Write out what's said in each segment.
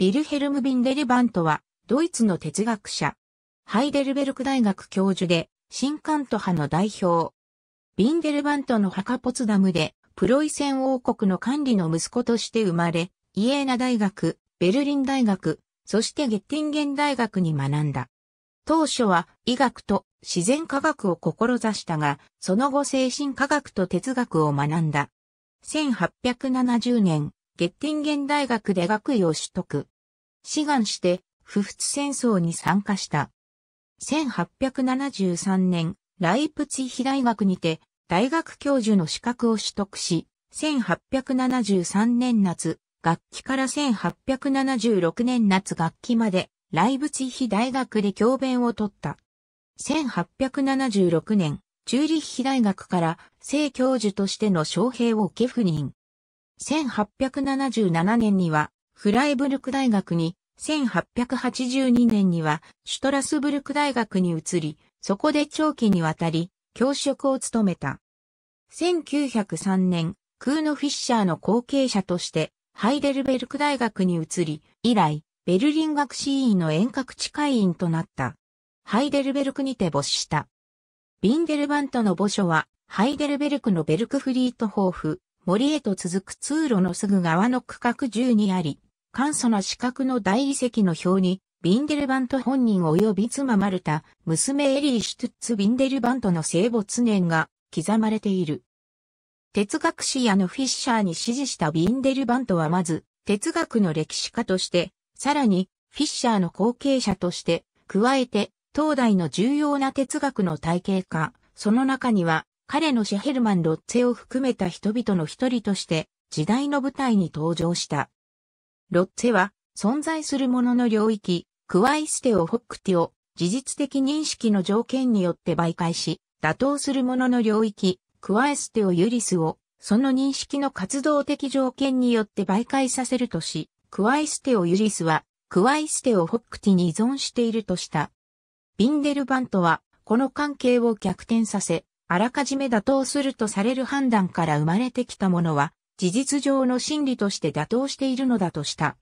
ビルヘルム・ビンデルバントは、ドイツの哲学者。ハイデルベルク大学教授で、新カント派の代表。ビンデルバントの墓ポツダムで、プロイセン王国の管理の息子として生まれ、イエーナ大学、ベルリン大学、そしてゲッティンゲン大学に学んだ。当初は医学と自然科学を志したが、その後精神科学と哲学を学んだ。1870年、ゲッティンゲン大学で学位を取得。志願して、不仏戦争に参加した。1873年、ライプツィヒ大学にて、大学教授の資格を取得し、1873年夏、学期から1876年夏学期まで、ライブツィヒ大学で教鞭を取った。1876年、チューリッヒ大学から正教授としての招聘を受け赴任。1877年にはフライブルク大学に、1882年にはシュトラスブルク大学に移り、そこで長期にわたり教職を務めた。1903年、クーノ・フィッシャーの後継者としてハイデルベルク大学に移り、以来、ベルリン学士院の遠隔地会員となった。ハイデルベルクにて没した。ビンデルバントの墓所は、ハイデルベルクのベルクフリートホーフ、森へと続く通路のすぐ側の区画10にあり、簡素な資格の大理石の表に、ビンデルバント本人及び妻マルタ、娘エリー・シュトゥッツ・ビンデルバントの生没年が刻まれている。哲学史やのフィッシャーに支持したビンデルバントはまず、哲学の歴史家として、さらに、フィッシャーの後継者として、加えて、当代の重要な哲学の体系化、その中には、彼のシェヘルマン・ロッツェを含めた人々の一人として、時代の舞台に登場した。ロッツェは、存在するものの領域、クワイステオ・ホックティを、事実的認識の条件によって媒介し、打倒するものの領域、クワイステオ・ユリスを、その認識の活動的条件によって媒介させるとし、クワイステオ・ユリスは、クワイステオ・ホックティに依存しているとした。ビンデルバントは、この関係を逆転させ、あらかじめ打倒するとされる判断から生まれてきたものは、事実上の真理として妥当しているのだとした。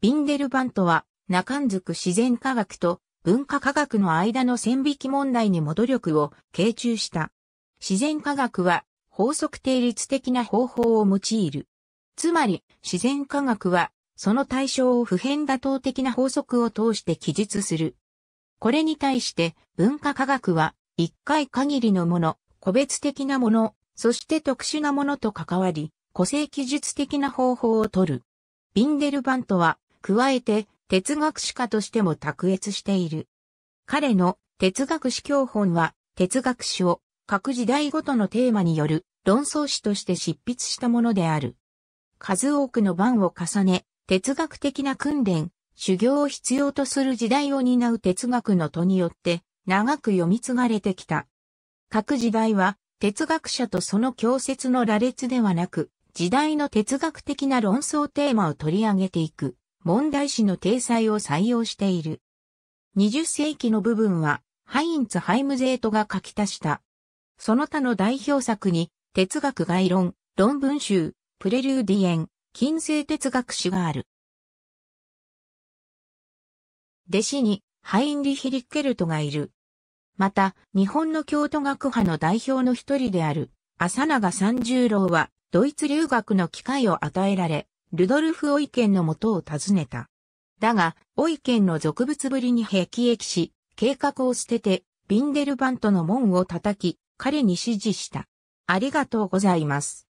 ビンデルバントは、中んづく自然科学と文化科学の間の線引き問題にも努力を傾注した。自然科学は法則定律的な方法を用いる。つまり、自然科学は、その対象を普遍妥当的な法則を通して記述する。これに対して、文化科学は、一回限りのもの、個別的なもの、そして特殊なものと関わり、個性記述的な方法をとる。ビンデルバントは、加えて、哲学史家としても卓越している。彼の哲学史教本は、哲学史を各時代ごとのテーマによる論争史として執筆したものである。数多くの番を重ね、哲学的な訓練、修行を必要とする時代を担う哲学の戸によって、長く読み継がれてきた。各時代は、哲学者とその教説の羅列ではなく、時代の哲学的な論争テーマを取り上げていく問題史の体裁を採用している。20世紀の部分はハインツ・ハイムゼートが書き足した。その他の代表作に哲学概論、論文集、プレリューディエン、近世哲学史がある。弟子にハインリヒ・リッケルトがいる。また、日本の京都学派の代表の一人である、浅永三十郎は、ドイツ留学の機会を与えられ、ルドルフ・オイケンの元を訪ねた。だが、オイケンの俗物ぶりに辟易し、計画を捨てて、ビンデルバントの門を叩き、彼に指示した。ありがとうございます。